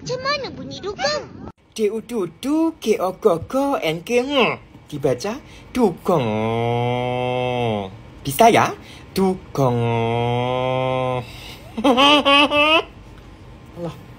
macam mana bunyi dugong? Tiu tu tu ke oko ko en ke ngo. Dibaca dugong. Bisa ya? Dugong. Allah.